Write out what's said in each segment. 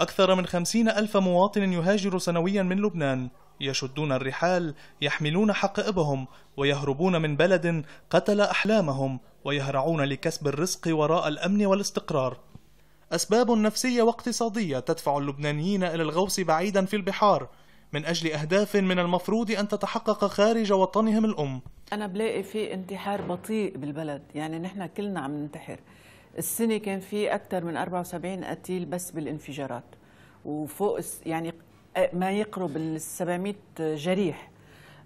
أكثر من خمسين ألف مواطن يهاجر سنويا من لبنان يشدون الرحال يحملون حقائبهم ويهربون من بلد قتل أحلامهم ويهرعون لكسب الرزق وراء الأمن والاستقرار أسباب نفسية واقتصادية تدفع اللبنانيين إلى الغوص بعيدا في البحار من أجل أهداف من المفروض أن تتحقق خارج وطنهم الأم أنا بلاقي في انتحار بطيء بالبلد يعني نحن كلنا عم ننتحر السنه كان في اكثر من 74 قتيل بس بالانفجارات وفوق يعني ما يقرب ال 700 جريح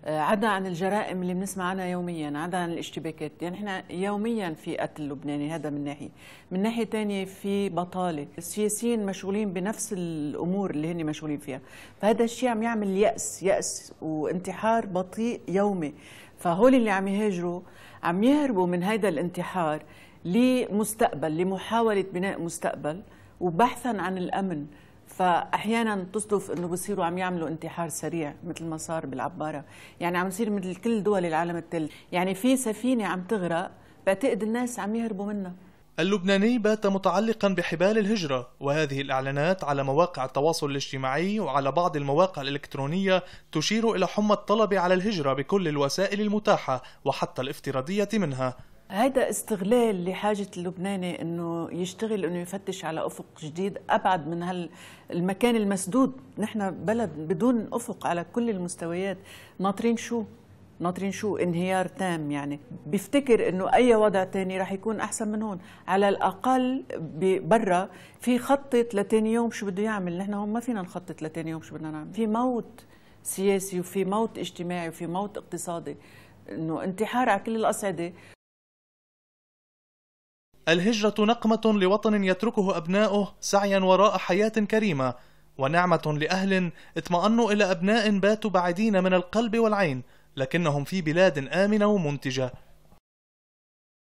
عدا عن الجرائم اللي بنسمع عنها يوميا عدا عن الاشتباكات يعني احنا يوميا في قتل لبناني هذا من ناحيه من ناحيه ثانيه في بطاله السياسيين مشغولين بنفس الامور اللي هن مشغولين فيها فهذا الشيء عم يعمل ياس ياس وانتحار بطيء يومي فهول اللي عم يهاجروا عم يهربوا من هذا الانتحار لمستقبل لمحاولة بناء مستقبل وبحثا عن الأمن فاحيانا تصدف انه بصيروا عم يعملوا انتحار سريع مثل ما صار بالعباره يعني عم يصير مثل كل دول العالم التل يعني في سفينه عم تغرق بعتقد الناس عم يهربوا منها اللبناني بات متعلقا بحبال الهجرة وهذه الإعلانات على مواقع التواصل الاجتماعي وعلى بعض المواقع الإلكترونية تشير إلى حمى الطلب على الهجرة بكل الوسائل المتاحة وحتى الافتراضية منها هذا استغلال لحاجة اللبناني أنه يشتغل أنه يفتش على أفق جديد أبعد من هالمكان المسدود نحن بلد بدون أفق على كل المستويات ناطرين شو؟ ناطرين شو انهيار تام يعني بيفتكر انه اي وضع تاني رح يكون احسن من هون على الاقل برا في خطط لتاني يوم شو بده يعمل نحن هون ما فينا نخطط لتاني يوم شو بدنا نعمل في موت سياسي وفي موت اجتماعي وفي موت اقتصادي انه انتحار على كل الاصعده الهجرة نقمة لوطن يتركه أبناؤه سعيا وراء حياة كريمة ونعمة لأهل اطمأنوا إلى أبناء باتوا بعيدين من القلب والعين لكنهم في بلاد آمنة ومنتجة